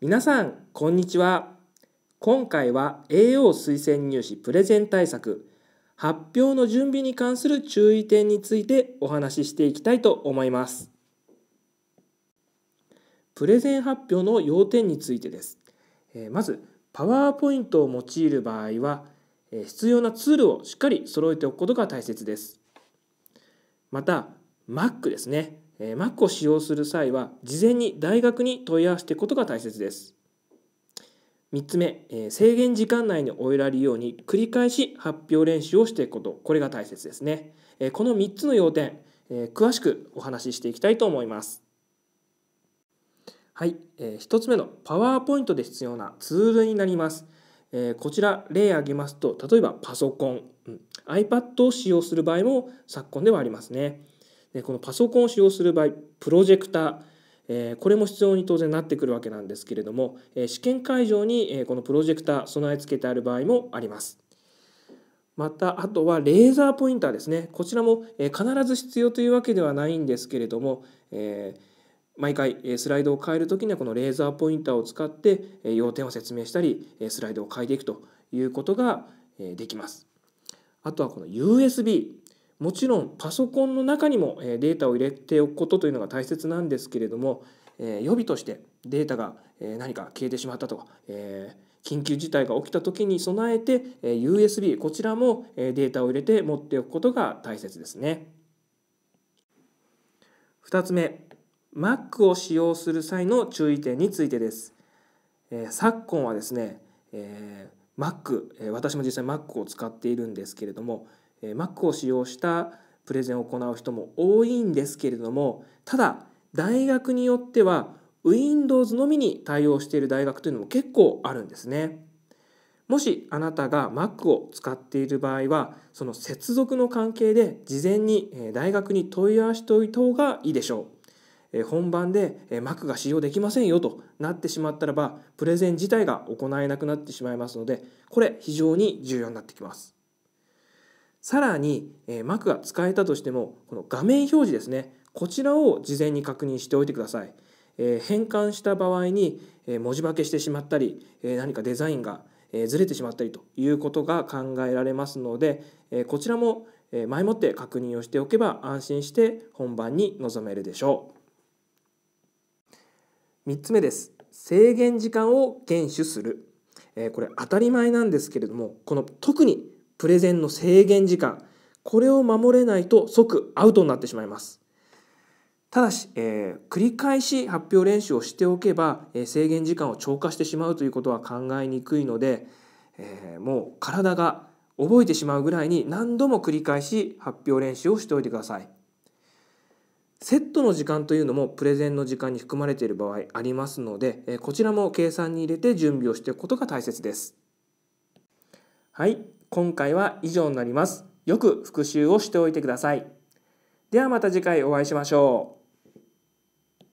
皆さんこんにちは今回は栄養推薦入試プレゼン対策発表の準備に関する注意点についてお話ししていきたいと思いますプレゼン発表の要点についてですまずパワーポイントを用いる場合は必要なツールをしっかり揃えておくことが大切ですまた Mac ですねえ Mac を使用する際は事前に大学に問い合わせていくことが大切です3つ目、え制限時間内に終えられるように繰り返し発表練習をしていくことこれが大切ですね、えこの3つの要点、え詳しくお話ししていきたいと思いますはい、えー、1つ目のパワーポイントで必要なツールになります、えこちら例挙げますと例えばパソコン、iPad を使用する場合も昨今ではありますねでこのパソコンを使用する場合プロジェクターえこれも必要に当然なってくるわけなんですけれども、え試験会場に、えこのプロジェクター備え付けてある場合もあります。またあとはレーザーポインターですねこちらも、え必ず必要というわけではないんですけれども、え毎回スライドを変える時にはこのレーザーポインターを使って要点を説明したりスライドを変えていくということができます。あとはこの USB もちろんパソコンの中にもデータを入れておくことというのが大切なんですけれども予備としてデータが何か消えてしまったとか緊急事態が起きた時に備えて USB こちらもデータを入れて持っておくことが大切ですね。2つ目 Mac を使用する際の注意点についてです。昨今はですね、えー、Mac 私も実際 Mac を使っているんですけれども Mac を使用したプレゼンを行う人も多いんですけれどもただ大学によっては Windows のみに対応している大学というのも結構あるんですね。もしあなたが Mac を使っている場合はその接続の関係で事前に大学に問い合わせておいた方がいいでしょう。本番で Mac が使用できませんよとなってしまったらばプレゼン自体が行えなくなってしまいますのでこれ非常に重要になってきます。さらに、えー、Mac が使えたとしてもこの画面表示ですねこちらを事前に確認しておいてください、えー、変換した場合に、えー、文字化けしてしまったり、えー、何かデザインが、えー、ずれてしまったりということが考えられますので、えー、こちらも前もって確認をしておけば安心して本番に臨めるでしょう3つ目です制限時間を厳守するこれ当たり前なんですけれどもこの特にプレゼンの制限時間これを守れないと即アウトになってしまいますただし、えー、繰り返し発表練習をしておけば、えー、制限時間を超過してしまうということは考えにくいので、えー、もう体が覚えてしまうぐらいに何度も繰り返し発表練習をしておいてくださいセットの時間というのもプレゼンの時間に含まれている場合ありますので、えこちらも計算に入れて準備をしておくことが大切ですはい今回は以上になります。よく復習をしておいてください。ではまた次回お会いしましょう。